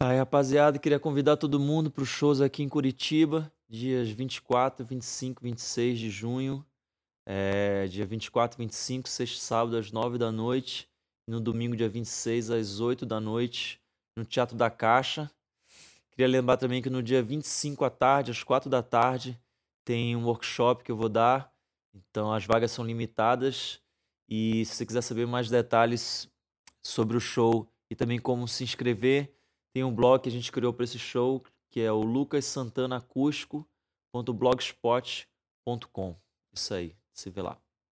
Aí, rapaziada, queria convidar todo mundo para os shows aqui em Curitiba, dias 24, 25, 26 de junho. É, dia 24, 25, sexta sábado, às 9 da noite. E no domingo, dia 26, às 8 da noite, no Teatro da Caixa. Queria lembrar também que no dia 25 à tarde, às 4 da tarde, tem um workshop que eu vou dar. Então as vagas são limitadas. E se você quiser saber mais detalhes sobre o show e também como se inscrever, tem um blog que a gente criou para esse show, que é o lucassantanacusco.blogspot.com. Isso aí, se vê lá.